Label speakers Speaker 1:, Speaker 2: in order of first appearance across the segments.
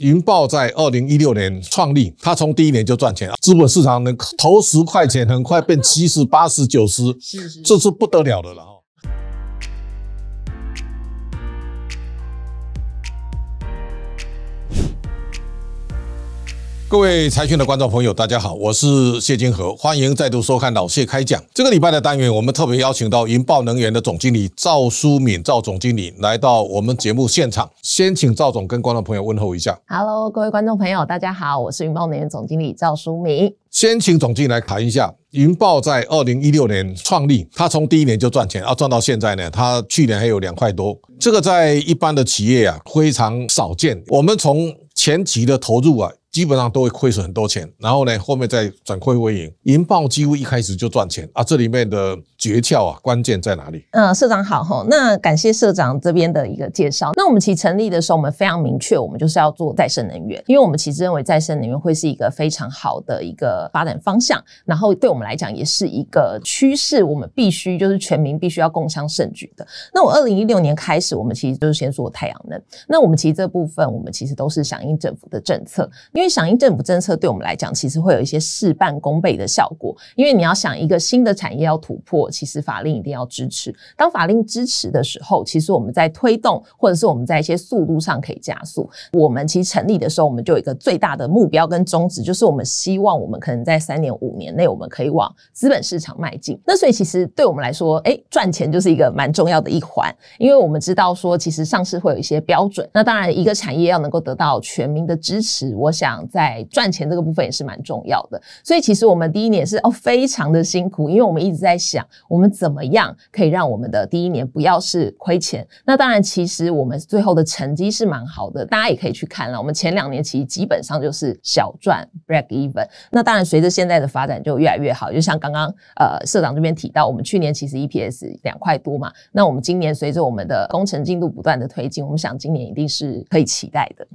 Speaker 1: 云豹在二零一六年创立，他从第一年就赚钱啊！资本市场能投十块钱，很快变七十、八十、九十，这是不得了的了。各位财讯的观众朋友，大家好，我是谢金河，欢迎再度收看老谢开讲。这个礼拜的单元，我们特别邀请到云豹能源的总经理赵淑敏赵总经理来到我们节目现场。先请赵总跟观众朋友问候一下。
Speaker 2: Hello，各位观众朋友，大家好，我是云豹能源总经理赵淑敏。
Speaker 1: 先请总经理谈一下云豹在二零一六年创立，他从第一年就赚钱，啊，赚到现在呢，他去年还有两块多，这个在一般的企业啊非常少见。我们从前期的投入啊。基本上都会亏损很多钱，然后呢，后面再转亏为盈，盈报几乎一开始就赚钱啊！这里面的诀窍啊，关键在哪里？
Speaker 2: 嗯，社长好哈，那感谢社长这边的一个介绍。那我们其实成立的时候，我们非常明确，我们就是要做再生能源，因为我们其实认为再生能源会是一个非常好的一个发展方向，然后对我们来讲也是一个趋势，我们必须就是全民必须要共商盛举的。那我二零一六年开始，我们其实就是先做太阳能。那我们其实这部分，我们其实都是响应政府的政策。因为响应政府政策，对我们来讲，其实会有一些事半功倍的效果。因为你要想一个新的产业要突破，其实法令一定要支持。当法令支持的时候，其实我们在推动，或者是我们在一些速度上可以加速。我们其实成立的时候，我们就有一个最大的目标跟宗旨，就是我们希望我们可能在三年五年内，我们可以往资本市场迈进。那所以其实对我们来说，哎，赚钱就是一个蛮重要的一环，因为我们知道说，其实上市会有一些标准。那当然，一个产业要能够得到全民的支持，我想。在赚钱这个部分也是蛮重要的，所以其实我们第一年是哦非常的辛苦，因为我们一直在想我们怎么样可以让我们的第一年不要是亏钱。那当然，其实我们最后的成绩是蛮好的，大家也可以去看了。我们前两年其实基本上就是小赚，break even。那当然，随着现在的发展就越来越好。就像刚刚呃社长这边提到，我们去年其实 EPS 两块多嘛，那我们今年随着我们的工程进度不断的推进，我们想今年一定是可以期待的。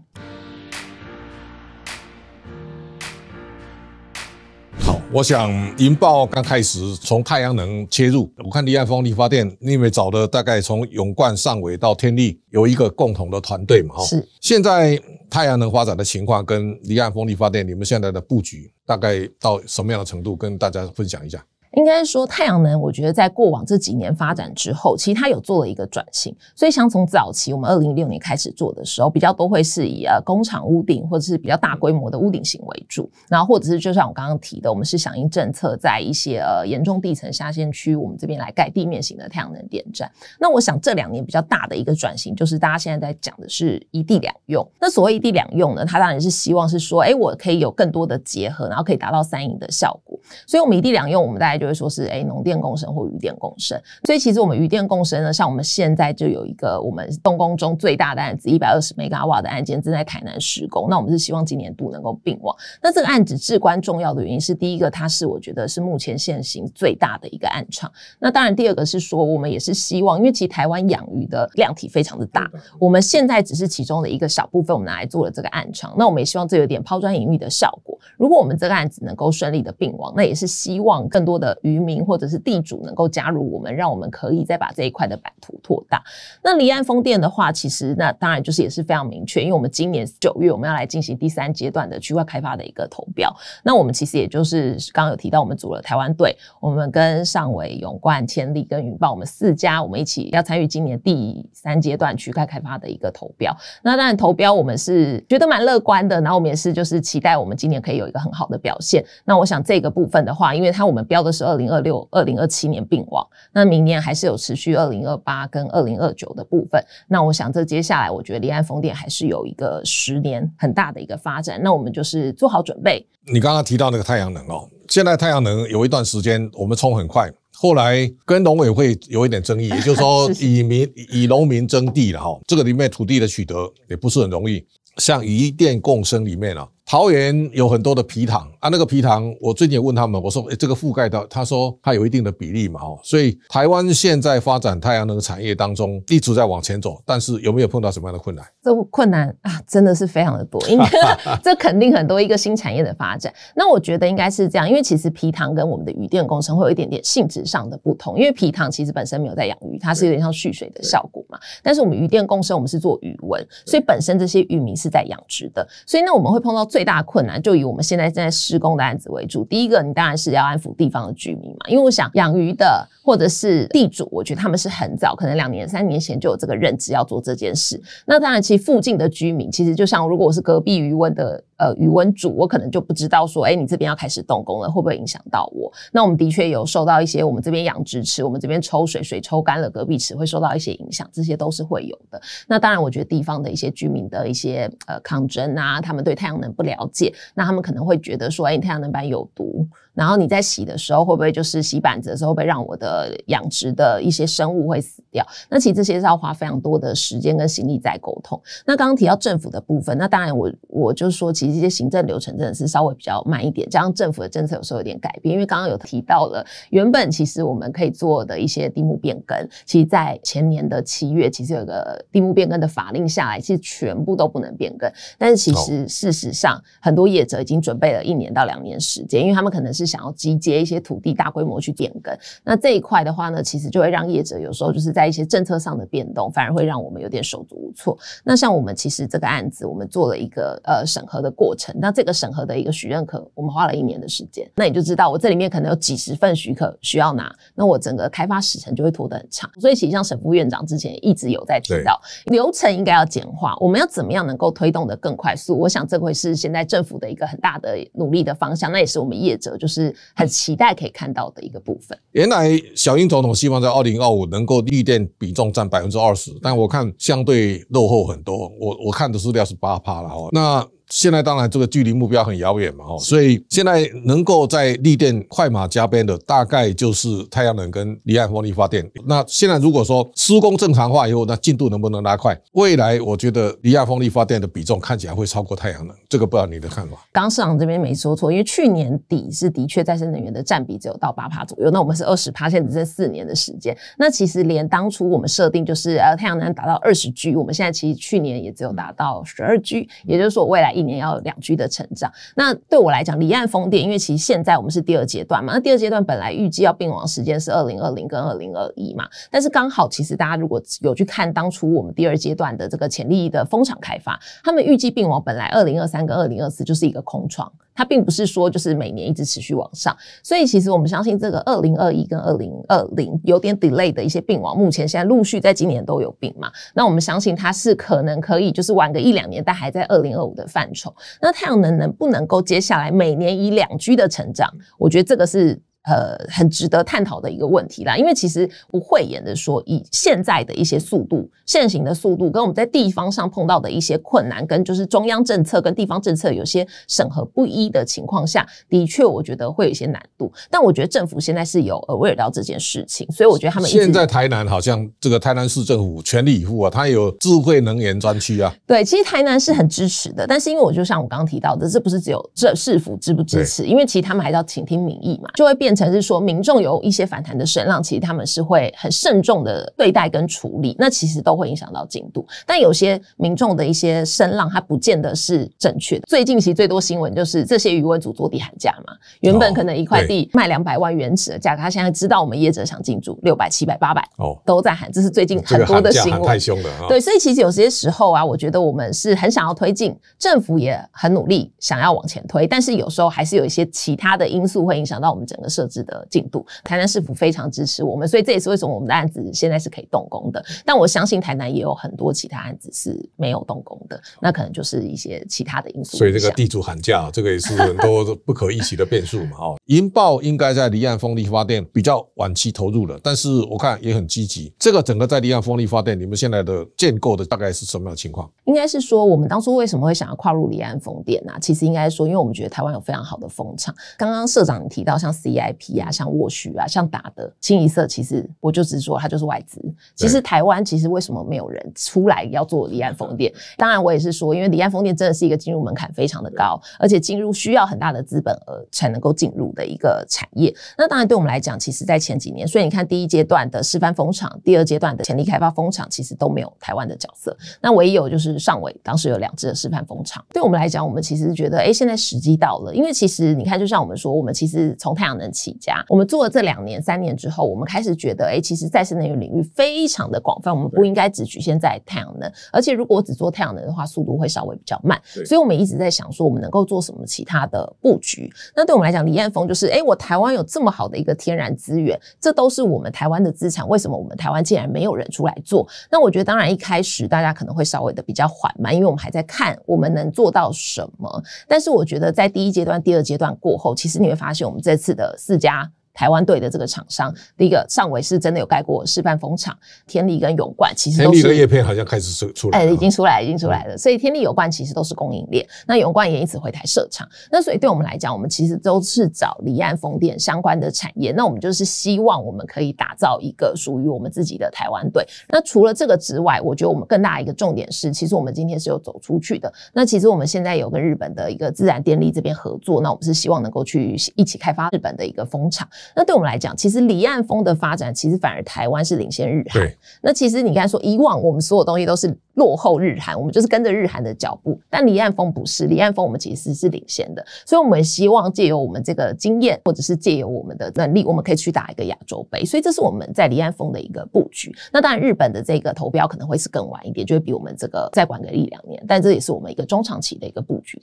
Speaker 1: 我想，银豹刚开始从太阳能切入，我看离岸风力发电，你们找的大概从永冠、上伟到天力有一个共同的团队嘛，哈。是。现在太阳能发展的情况跟离岸风力发电，你们现在的布局大概到什么样的程度，跟大家分享一下。
Speaker 2: 应该说，太阳能，我觉得在过往这几年发展之后，其实它有做了一个转型。所以，像从早期我们二零一六年开始做的时候，比较都会是以呃工厂屋顶或者是比较大规模的屋顶型为主，然后或者是就像我刚刚提的，我们是响应政策，在一些呃严重地层下陷区，我们这边来盖地面型的太阳能电站。那我想这两年比较大的一个转型，就是大家现在在讲的是一地两用。那所谓一地两用呢，它当然是希望是说，哎，我可以有更多的结合，然后可以达到三赢的效果。所以，我们一地两用，我们大家就会说是，哎，农电共生或渔电共生。所以，其实我们渔电共生呢，像我们现在就有一个我们动工中最大的案子，一百二十 megawatt 的案件正在台南施工。那我们是希望今年度能够并网。那这个案子至关重要的原因是，第一个，它是我觉得是目前现行最大的一个案场。那当然，第二个是说，我们也是希望，因为其实台湾养鱼的量体非常的大，我们现在只是其中的一个小部分，我们拿来做了这个案场。那我们也希望这有点抛砖引玉的效果。如果我们这个案子能够顺利的并网，那也是希望更多的渔民或者是地主能够加入我们，让我们可以再把这一块的版图拓大。那离岸风电的话，其实那当然就是也是非常明确，因为我们今年九月我们要来进行第三阶段的区块开发的一个投标。那我们其实也就是刚刚有提到，我们组了台湾队，我们跟上尾、永冠、千利跟云豹，我们四家我们一起要参与今年第三阶段区块开发的一个投标。那当然投标我们是觉得蛮乐观的，然后我们也是就是期待我们今年可以有一个很好的表现。那我想这个部。部分的话，因为它我们标的是二零二六、二零二七年并网，那明年还是有持续二零二八跟二零二九的部分。那我想，这接下来我觉得离岸风电还是有一个十年很大的一个发展。那我们就是做好准备。
Speaker 1: 你刚刚提到那个太阳能哦，现在太阳能有一段时间我们冲很快，后来跟农委会有一点争议，也就是说以民以农民征地了哈，这个里面土地的取得也不是很容易。像以电共生里面呢。桃园有很多的皮塘啊，那个皮塘，我最近也问他们，我说这个覆盖到，他说他有一定的比例嘛哦，所以台湾现在发展太阳能产业当中一直在往前走，但是有没有碰到什么样的困难？
Speaker 2: 这困难啊，真的是非常的多，因为 这肯定很多一个新产业的发展。那我觉得应该是这样，因为其实皮塘跟我们的鱼电共生会有一点点性质上的不同，因为皮塘其实本身没有在养鱼，它是有点像蓄水的效果嘛。但是我们鱼电共生，我们是做鱼文，所以本身这些渔民是在养殖的，所以那我们会碰到。最大困难就以我们现在正在施工的案子为主。第一个，你当然是要安抚地方的居民嘛，因为我想养鱼的或者是地主，我觉得他们是很早，可能两年三年前就有这个认知要做这件事。那当然，其实附近的居民，其实就像如果我是隔壁渔翁的。呃，余文煮，我可能就不知道说，哎，你这边要开始动工了，会不会影响到我？那我们的确有受到一些，我们这边养殖池，我们这边抽水，水抽干了，隔壁池会受到一些影响，这些都是会有的。那当然，我觉得地方的一些居民的一些呃抗争啊，他们对太阳能不了解，那他们可能会觉得说，哎，太阳能板有毒。然后你在洗的时候，会不会就是洗板子的时候，会让我的养殖的一些生物会死掉？那其实这些是要花非常多的时间跟心力在沟通。那刚刚提到政府的部分，那当然我我就说，其实这些行政流程真的是稍微比较慢一点。加上政府的政策有时候有点改变，因为刚刚有提到了，原本其实我们可以做的一些地目变更，其实在前年的七月，其实有个地目变更的法令下来，其实全部都不能变更。但是其实事实上，很多业者已经准备了一年到两年时间，因为他们可能是。想要集结一些土地，大规模去变更。那这一块的话呢，其实就会让业者有时候就是在一些政策上的变动，反而会让我们有点手足无措。那像我们其实这个案子，我们做了一个呃审核的过程，那这个审核的一个许认可，我们花了一年的时间。那你就知道我这里面可能有几十份许可需要拿，那我整个开发时程就会拖得很长。所以其实像沈副院长之前一直有在提到，流程应该要简化，我们要怎么样能够推动的更快速？我想这会是现在政府的一个很大的努力的方向。那也是我们业者就是。是很期待可以看到的一个部分。
Speaker 1: 原来小英总统希望在二零二五能够绿电比重占百分之二十，但我看相对落后很多。我我看的资料是八趴了哈。那。现在当然这个距离目标很遥远嘛，哦，所以现在能够在立电快马加鞭的大概就是太阳能跟离岸风力发电。那现在如果说施工正常化以后，那进度能不能拉快？未来我觉得离岸风力发电的比重看起来会超过太阳能，这个不知道你的看法。
Speaker 2: 刚市长这边没说错，因为去年底是的确再生能源的占比只有到八帕左右，那我们是二十帕，现在只剩四年的时间，那其实连当初我们设定就是呃太阳能达到二十 G，我们现在其实去年也只有达到十二 G，也就是说未来。一年要两 G 的成长，那对我来讲，离岸风电，因为其实现在我们是第二阶段嘛，那第二阶段本来预计要并网时间是二零二零跟二零二一嘛，但是刚好其实大家如果有去看当初我们第二阶段的这个潜力的风场开发，他们预计并网本来二零二三跟二零二四就是一个空窗。它并不是说就是每年一直持续往上，所以其实我们相信这个二零二一跟二零二零有点 delay 的一些病网，目前现在陆续在今年都有病嘛，那我们相信它是可能可以就是玩个一两年，但还在二零二五的范畴。那太阳能能不能够接下来每年以两居的成长，我觉得这个是。呃，很值得探讨的一个问题啦，因为其实我讳言的说，以现在的一些速度、现行的速度，跟我们在地方上碰到的一些困难，跟就是中央政策跟地方政策有些审核不一的情况下，的确我觉得会有一些难度。但我觉得政府现在是有呃，为到这件事情，所以我觉得他们现在
Speaker 1: 台南好像这个台南市政府全力以赴啊，他有智慧能源专区啊。
Speaker 2: 对，其实台南是很支持的，但是因为我就像我刚刚提到的，这不是只有这市府支不支持，因为其实他们还要倾听民意嘛，就会变。城是说民众有一些反弹的声浪，其实他们是会很慎重的对待跟处理，那其实都会影响到进度。但有些民众的一些声浪，它不见得是正确的。最近其实最多新闻就是这些余文组坐地喊价嘛，原本可能一块地卖两百万原的价，格，他现在知道我们业者想进驻六百、七百、八百，哦，都在喊，这是最近很多的新闻太凶了，对，所以其实有些时候啊，我觉得我们是很想要推进，政府也很努力想要往前推，但是有时候还是有一些其他的因素会影响到我们整个社。子的进度，台南市府非常支持我们，所以这也是为什么我们的案子现在是可以动工的。但我相信台南也有很多其他案子是没有动工的，那可能就是一些其他的因
Speaker 1: 素。所以这个地主喊价，这个也是很多不可一起的变数嘛。哦，银 豹应该在离岸风力发电比较晚期投入了，但是我看也很积极。这个整个在离岸风力发电，你们现在的建构的大概是什么样的情况？
Speaker 2: 应该是说，我们当初为什么会想要跨入离岸风电呢？其实应该说，因为我们觉得台湾有非常好的风场。刚刚社长提到像 CI。皮啊，像沃旭啊，像打的，清一色。其实我就直说，它就是外资。其实台湾其实为什么没有人出来要做离岸风电？当然我也是说，因为离岸风电真的是一个进入门槛非常的高，而且进入需要很大的资本额才能够进入的一个产业。那当然对我们来讲，其实在前几年，所以你看第一阶段的示范风场，第二阶段的潜力开发风场，其实都没有台湾的角色。那唯有就是尚伟当时有两只的示范风场。对我们来讲，我们其实觉得，哎，现在时机到了，因为其实你看，就像我们说，我们其实从太阳能。起家，我们做了这两年、三年之后，我们开始觉得，哎，其实再生能源领域非常的广泛，我们不应该只局限在太阳能。而且，如果我只做太阳能的话，速度会稍微比较慢。所以，我们一直在想说，我们能够做什么其他的布局？那对我们来讲，李彦风就是，哎，我台湾有这么好的一个天然资源，这都是我们台湾的资产。为什么我们台湾竟然没有人出来做？那我觉得，当然一开始大家可能会稍微的比较缓慢，因为我们还在看我们能做到什么。但是，我觉得在第一阶段、第二阶段过后，其实你会发现，我们这次的。四家。台湾队的这个厂商，第一个上伟是真的有盖过示范风场，天利跟永冠
Speaker 1: 其实天利的叶片好像开始出出来已
Speaker 2: 经出来已经出来了。所以天利、永冠其实都是供应链。那永冠也因此回台设厂。那所以对我们来讲，我们其实都是找离岸风电相关的产业。那我们就是希望我们可以打造一个属于我们自己的台湾队。那除了这个之外，我觉得我们更大一个重点是，其实我们今天是有走出去的。那其实我们现在有跟日本的一个自然电力这边合作，那我们是希望能够去一起开发日本的一个风场。那对我们来讲，其实离岸风的发展，其实反而台湾是领先日韩。那其实你刚才说，以往我们所有东西都是落后日韩，我们就是跟着日韩的脚步。但离岸风不是，离岸风我们其实是领先的，所以我们希望借由我们这个经验，或者是借由我们的能力，我们可以去打一个亚洲杯。所以这是我们在离岸风的一个布局。那当然，日本的这个投标可能会是更晚一点，就会比我们这个再晚个一两年。但这也是我们一个中长期的一个布局。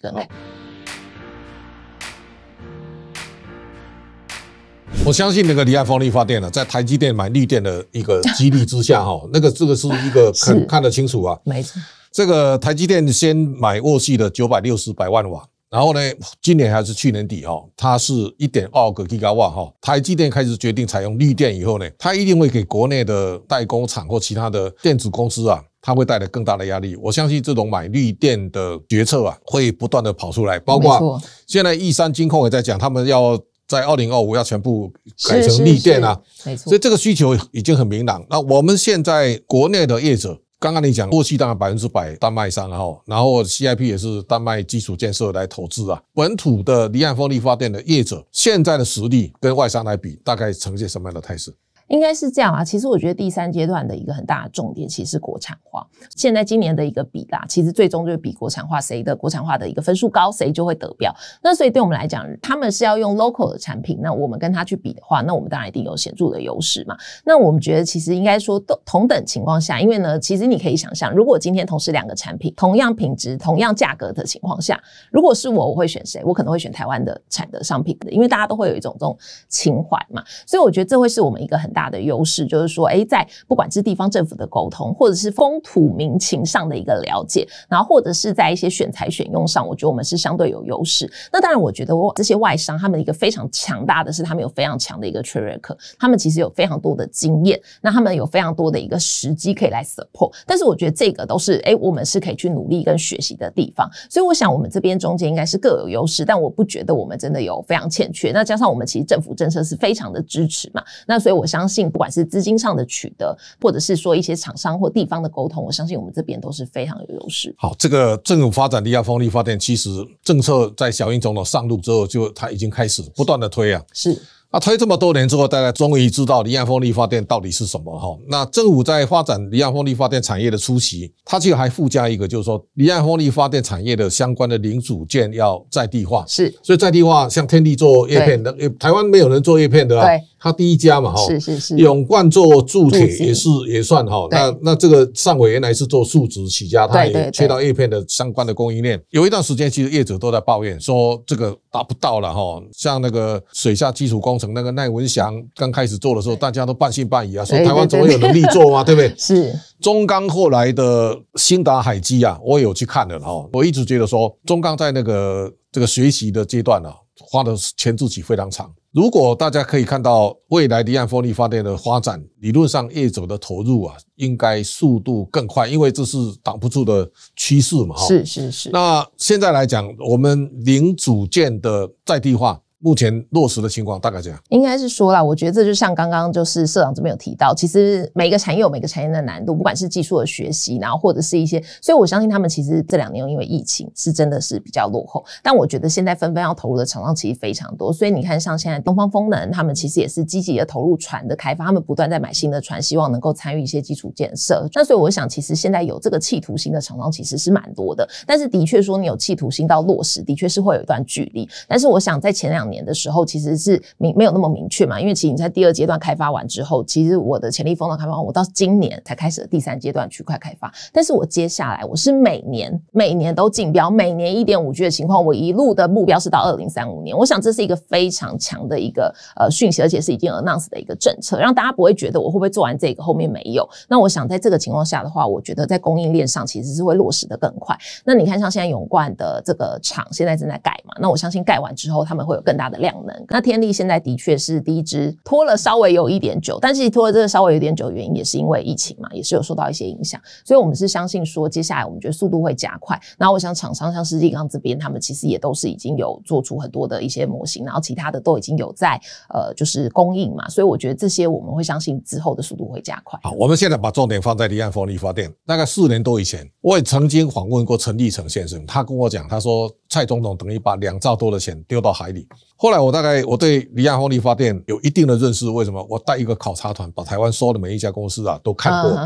Speaker 1: 我相信那个离岸风力发电呢，在台积电买绿电的一个激励之下，哈，那个这个是一个看看得清楚啊，没错。这个台积电先买沃系的九百六十百万瓦，然后呢，今年还是去年底哈，它是一点二个吉瓦哈。台积电开始决定采用绿电以后呢，它一定会给国内的代工厂或其他的电子公司啊，它会带来更大的压力。我相信这种买绿电的决策啊，会不断的跑出来，包括现在 E 三金控也在讲，他们要。在二零二五要全部改成逆电啊，没错，所以这个需求已经很明朗。那我们现在国内的业者，刚刚你讲过去当然百分之百丹麦商哈，然后 C I P 也是丹麦基础建设来投资啊，本土的离岸风力发电的业者，现在的实力跟外商来比，大概呈现什么样的态势？
Speaker 2: 应该是这样啊，其实我觉得第三阶段的一个很大的重点，其实是国产化。现在今年的一个比啦，其实最终就是比国产化，谁的国产化的一个分数高，谁就会得标。那所以对我们来讲，他们是要用 local 的产品，那我们跟他去比的话，那我们当然一定有显著的优势嘛。那我们觉得其实应该说，同同等情况下，因为呢，其实你可以想象，如果今天同时两个产品同样品质、同样价格的情况下，如果是我，我会选谁？我可能会选台湾的产的商品的，因为大家都会有一种这种情怀嘛。所以我觉得这会是我们一个很。大的优势就是说，哎，在不管是地方政府的沟通，或者是风土民情上的一个了解，然后或者是在一些选材选用上，我觉得我们是相对有优势。那当然，我觉得我这些外商他们一个非常强大的是，他们有非常强的一个 track，他们其实有非常多的经验，那他们有非常多的一个时机可以来 support。但是我觉得这个都是哎，我们是可以去努力跟学习的地方。所以我想，我们这边中间应该是各有优势，但我不觉得我们真的有非常欠缺。那加上我们其实政府政策是非常的支持嘛，那所以我相。相信不管是资金上的取得，或者是说一些厂商或地方的沟通，我相信我们这边都是非常有优势。
Speaker 1: 好，这个政府发展离岸风力发电，其实政策在小英总统上路之后，就他已经开始不断的推啊。是啊，推这么多年之后，大家终于知道离岸风力发电到底是什么哈。那政府在发展离岸风力发电产业的初期，它其实还附加一个，就是说离岸风力发电产业的相关的零组件要在地化。是，所以在地化，像天地做叶片，的，台湾没有人做叶片，对他第一家嘛，哈，是
Speaker 2: 是是，永
Speaker 1: 冠做铸铁也是也算哈。那那这个上伟原来是做树脂起家，他也切到叶片的相关的供应链。有一段时间，其实业主都在抱怨说这个达不到了哈。像那个水下基础工程，那个赖文祥刚开始做的时候，大家都半信半疑啊，说台湾总有能力做吗？对不对？是中钢后来的鑫达海基啊，我有去看了哈。我一直觉得说中钢在那个这个学习的阶段呢，花的钱自己非常长。如果大家可以看到未来离岸风力发电的发展，理论上业主的投入啊，应该速度更快，因为这是挡不住的趋势嘛，哈。是是是。那现在来讲，我们零组件的在地化。目前落实的情况大概这样？
Speaker 2: 应该是说了，我觉得这就像刚刚就是社长这边有提到，其实每个产业有每个产业的难度，不管是技术的学习，然后或者是一些，所以我相信他们其实这两年因为疫情是真的是比较落后。但我觉得现在纷纷要投入的厂商其实非常多，所以你看像现在东方风能，他们其实也是积极的投入船的开发，他们不断在买新的船，希望能够参与一些基础建设。那所以我想，其实现在有这个企图心的厂商其实是蛮多的，但是的确说你有企图心到落实，的确是会有一段距离。但是我想在前两。年的时候其实是明没有那么明确嘛，因为其实你在第二阶段开发完之后，其实我的潜力风的开发，我到今年才开始第三阶段区块开发。但是我接下来我是每年每年都竞标，每年一点五 G 的情况，我一路的目标是到二零三五年。我想这是一个非常强的一个呃讯息，而且是已经 announce 的一个政策，让大家不会觉得我会不会做完这个后面没有。那我想在这个情况下的话，我觉得在供应链上其实是会落实的更快。那你看像现在永冠的这个厂现在正在改嘛，那我相信盖完之后他们会有更大。大的量能，那天力现在的确是第一支拖了稍微有一点久，但是拖了这个稍微有点久的原因也是因为疫情嘛，也是有受到一些影响，所以我们是相信说接下来我们觉得速度会加快。然后我想厂商像世纪刚这边，他们其实也都是已经有做出很多的一些模型，然后其他的都已经有在呃就是供应嘛，所以我觉得这些我们会相信之后的速度会加快。好，我
Speaker 1: 们现在把重点放在离岸风力发电。大概四年多以前，我也曾经访问过陈立成先生，他跟我讲，他说蔡总统等于把两兆多的钱丢到海里。后来我大概我对离岸风力发电有一定的认识，为什么？我带一个考察团，把台湾所有的每一家公司啊都看过，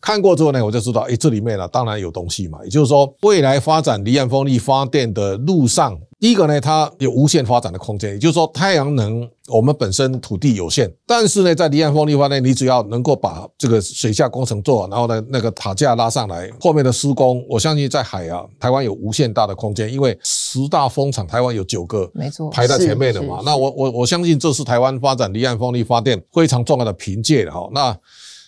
Speaker 1: 看过之后呢，我就知道，哎，这里面呢当然有东西嘛，也就是说，未来发展离岸风力发电的路上。第一个呢，它有无限发展的空间，也就是说，太阳能我们本身土地有限，但是呢，在离岸风力发电，你只要能够把这个水下工程做，然后呢，那个塔架拉上来，后面的施工，我相信在海啊，台湾有无限大的空间，因为十大风场台湾有九个，没错，排在前面的嘛。那我我我相信这是台湾发展离岸风力发电非常重要的凭借的哈。那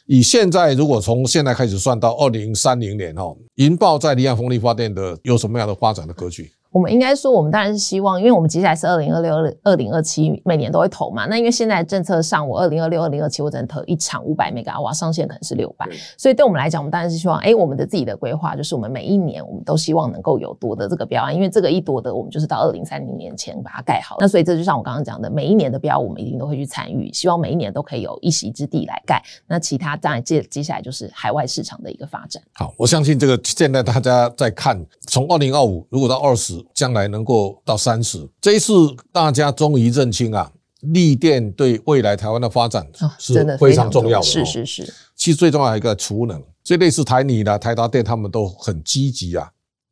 Speaker 1: 以现在如果从现在开始算到二零三零年哈，银豹在离岸风力发电的有什么样的发展的格局？
Speaker 2: 我们应该说，我们当然是希望，因为我们接下来是二零二六、二零二七，每年都会投嘛。那因为现在政策上，我二零二六、二零二七，我只能投一场五百美金，哇，上限可能是六百。所以对我们来讲，我们当然是希望，哎，我们的自己的规划就是我们每一年我们都希望能够有多的这个标案，因为这个一多的，我们就是到二零三零年前把它盖好。那所以这就像我刚刚讲的，每一年的标我们一定都会去参与，希望每一年都可以有一席之地来盖。那其他当然接接下来就是海外市场的一个发展。
Speaker 1: 好，我相信这个现在大家在看，从二零二五如果到二十。将来能够到三十，这一次大家终于认清啊，绿电对未来台湾的发展是非常重要。的。是是是，其实最重要一个储能，所以类似台泥的、台达电，他们都很积极啊，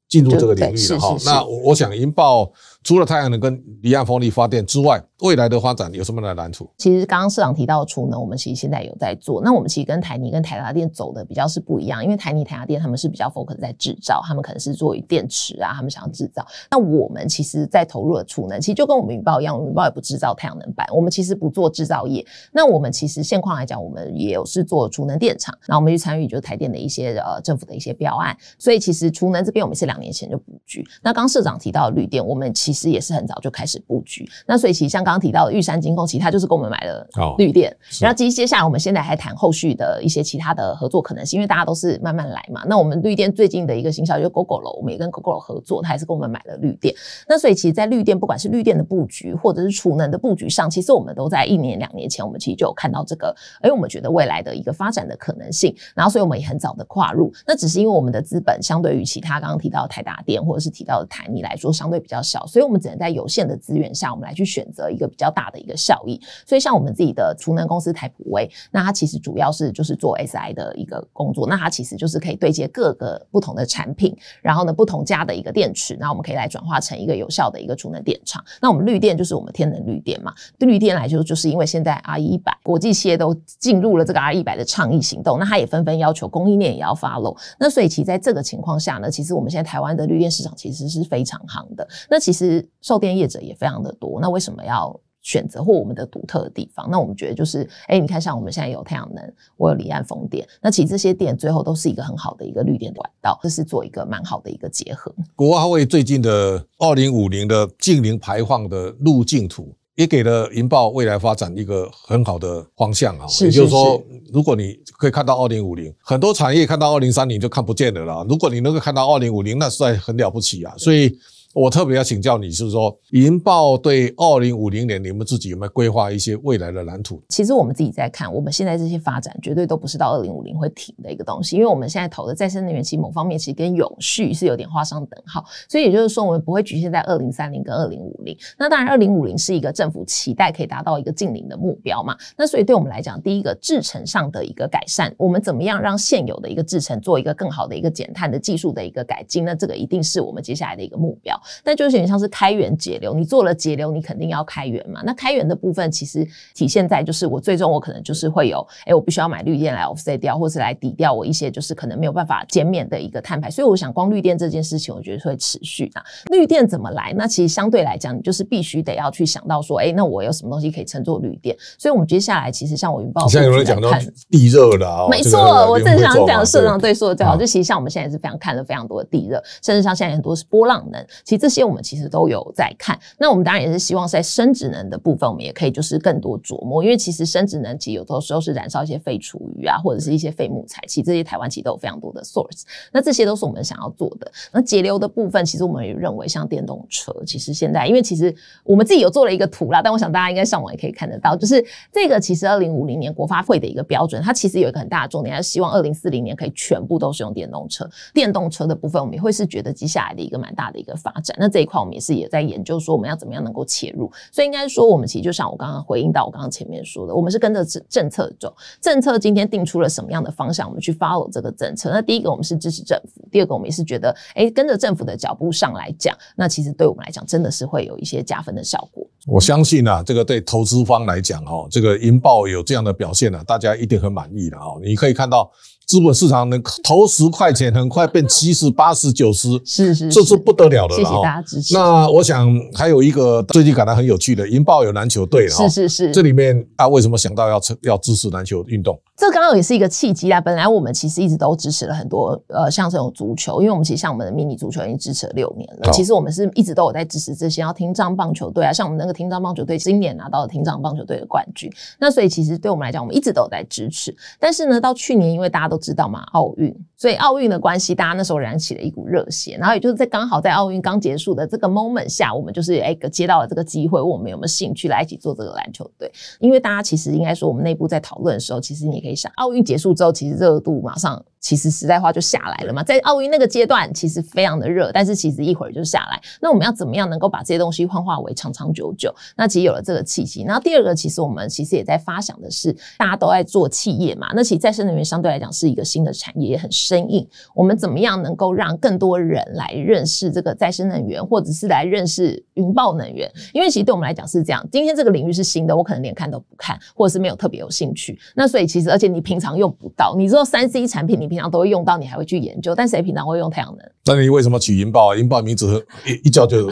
Speaker 1: 进入这个领域了哈。那我我想引爆。除了太阳能跟离岸风力发电之外，未来的发展有什么的难处？其实
Speaker 2: 刚刚社长提到储能，我们其实现在有在做。那我们其实跟台泥跟台达电走的比较是不一样，因为台泥台达电他们是比较 focus 在制造，他们可能是做电池啊，他们想要制造。那我们其实在投入的储能，其实就跟我们云豹一样，我们云豹也不制造太阳能板，我们其实不做制造业。那我们其实现况来讲，我们也有是做储能电厂，然后我们去参与就是台电的一些呃政府的一些标案。所以其实储能这边我们是两年前就布局。那刚社长提到的绿电，我们其其实也是很早就开始布局，那所以其实像刚刚提到的玉山金控，其实它就是跟我们买了绿电。然后其实接下来我们现在还谈后续的一些其他的合作可能性，因为大家都是慢慢来嘛。那我们绿电最近的一个新消息，狗狗楼，我们也跟狗狗楼合作，它也是跟我们买了绿电。那所以其实，在绿电不管是绿电的布局，或者是储能的布局上，其实我们都在一年两年前，我们其实就有看到这个，哎，我们觉得未来的一个发展的可能性。然后所以我们也很早的跨入，那只是因为我们的资本相对于其他刚刚提到台达电或者是提到的台泥来说，相对比较小，所以。我们只能在有限的资源下，我们来去选择一个比较大的一个效益。所以，像我们自己的储能公司台普威，那它其实主要是就是做 SI 的一个工作。那它其实就是可以对接各个不同的产品，然后呢，不同家的一个电池，那我们可以来转化成一个有效的一个储能电厂。那我们绿电就是我们天能绿电嘛。绿电来说，就是因为现在 RE100 国际企业都进入了这个 RE100 的倡议行动，那它也纷纷要求供应链也要发 w 那所以，其实在这个情况下呢，其实我们现在台湾的绿电市场其实是非常夯的。那其实。售电业者也非常的多，那为什么要选择或我们的独特的地方？那我们觉得就是，哎，你看，像我们现在有太阳能，我有离岸风电，那其实这些电最后都是一个很好的一个绿电管道，这是做一个蛮好的一个结合。
Speaker 1: 国华会最近的二零五零的净零排放的路径图，也给了银豹未来发展一个很好的方向啊。就是说，如果你可以看到二零五零，很多产业看到二零三零就看不见的了。如果你能够看到二零五零，那实在很了不起啊。所以。我特别要请教你，是说银豹对二零五零年你们自己有没有规划一些未来的蓝图？
Speaker 2: 其实我们自己在看，我们现在这些发展绝对都不是到二零五零会停的一个东西，因为我们现在投的再生能源其实某方面其实跟永续是有点画上等号，所以也就是说我们不会局限在二零三零跟二零五零。那当然二零五零是一个政府期待可以达到一个净零的目标嘛。那所以对我们来讲，第一个制程上的一个改善，我们怎么样让现有的一个制程做一个更好的一个减碳的技术的一个改进？那这个一定是我们接下来的一个目标。但就是有点像是开源节流，你做了节流，你肯定要开源嘛。那开源的部分其实体现在就是我最终我可能就是会有，哎，我必须要买绿电来 offset 掉，或者是来抵掉我一些就是可能没有办法减免的一个碳排。所以我想光绿电这件事情，我觉得会持续啊。绿电怎么来？那其实相对来讲，你就是必须得要去想到说，哎，那我有什么东西可以称作绿电？所以我们接下来其实像我云豹有人讲到
Speaker 1: 地热了，没错，我正常想讲社
Speaker 2: 长对说的最好，就其实像我们现在是非常看了非常多的地热，甚至像现在很多是波浪能，其这些我们其实都有在看，那我们当然也是希望在生殖能的部分，我们也可以就是更多琢磨，因为其实生殖能其实有的时候是燃烧一些废厨余啊，或者是一些废木材，其实这些台湾其实都有非常多的 source，那这些都是我们想要做的。那节流的部分，其实我们也认为像电动车，其实现在因为其实我们自己有做了一个图啦，但我想大家应该上网也可以看得到，就是这个其实二零五零年国发会的一个标准，它其实有一个很大的重点，是希望二零四零年可以全部都是用电动车。电动车的部分，我们也会是觉得接下来的一个蛮大的一个方。那这一块我们也是也在研究，说我们要怎么样能够切入。所以应该说，我们其实就像我刚刚回应到我刚刚前面说的，我们是跟着政政策走。政策今天定出了什么样的方向，我们去 follow 这个政策。那第一个，我们是支持政府；，第二个，我们也是觉得，哎，跟着政府的脚步上来讲，那其实对我们来讲，真的是会有一些加分的效果。
Speaker 1: 我相信啊，这个对投资方来讲，哈，这个银豹有这样的表现呢，大家一定很满意的哦。你可以看到。资本市场能投十块钱，很快变七十、八十、九十，是是，这是不得了的。谢谢大家支持。那我想还有一个最近感到很有趣的，银豹有篮球队了，是是是。这里面啊，为什么想到要要支持篮球运动？
Speaker 2: 这刚好也是一个契机啊！本来我们其实一直都支持了很多，呃，像这种足球，因为我们其实像我们的迷你足球已经支持了六年了。其实我们是一直都有在支持这些，要听障棒球队啊，像我们那个听障棒球队今年拿到了听障棒球队的冠军。那所以其实对我们来讲，我们一直都有在支持。但是呢，到去年因为大家都知道嘛，奥运。所以奥运的关系，大家那时候燃起了一股热血，然后也就是在刚好在奥运刚结束的这个 moment 下，我们就是哎个接到了这个机会，问我们有没有兴趣来一起做这个篮球队，因为大家其实应该说我们内部在讨论的时候，其实你可以想，奥运结束之后，其实热度马上。其实实在话就下来了嘛，在奥运那个阶段，其实非常的热，但是其实一会儿就下来。那我们要怎么样能够把这些东西幻化为长长久久？那其实有了这个契机。然后第二个，其实我们其实也在发想的是，大家都在做企业嘛。那其实再生能源相对来讲是一个新的产业，也很生硬。我们怎么样能够让更多人来认识这个再生能源，或者是来认识云豹能源？因为其实对我们来讲是这样，今天这个领域是新的，我可能连看都不看，或者是没有特别有兴趣。那所以其实，而且你平常用不到，你知道三 C 产品，你。平常都会用到，你还会去研究。但谁平常会用太阳能？
Speaker 1: 那你为什么取云豹？云豹名字一一叫就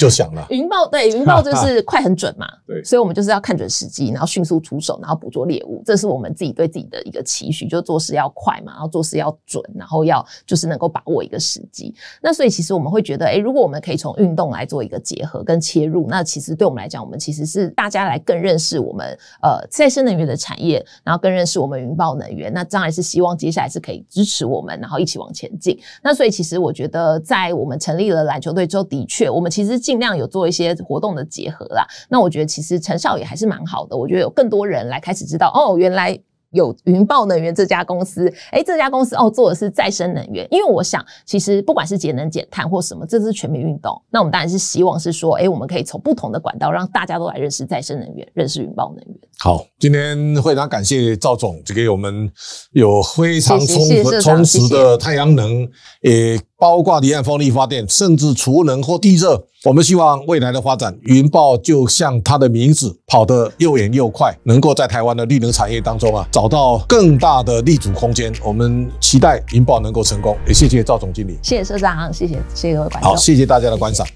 Speaker 1: 就响了。
Speaker 2: 云豹对云豹就是快很准嘛。对，所以我们就是要看准时机，然后迅速出手，然后捕捉猎物。这是我们自己对自己的一个期许，就做事要快嘛，然后做事要准，然后要就是能够把握一个时机。那所以其实我们会觉得，哎，如果我们可以从运动来做一个结合跟切入，那其实对我们来讲，我们其实是大家来更认识我们呃再生能源的产业，然后更认识我们云豹能源。那当然是希望接下来是可以。支持我们，然后一起往前进。那所以，其实我觉得，在我们成立了篮球队之后，的确，我们其实尽量有做一些活动的结合啦。那我觉得，其实陈少也还是蛮好的。我觉得有更多人来开始知道，哦，原来。有云豹能源这家公司，哎，这家公司哦，做的是再生能源。因为我想，其实不管是节能减碳或什么，这是全民运动。那我们当然是希望是说，哎，我们可以从不同的管道，让大家都来认识再生能源，认识云豹能源。
Speaker 1: 好，今天非常感谢赵总，给我们有非常充充实的太阳能，诶。包括离岸风力发电，甚至储能或地热，我们希望未来的发展，云豹就像它的名字，跑得又远又快，能够在台湾的绿能产业当中啊，找到更大的立足空间。我们期待云豹能够成功。也谢谢赵总经理，
Speaker 2: 谢谢社长，谢谢谢谢各位观众，
Speaker 1: 谢谢大家的观赏。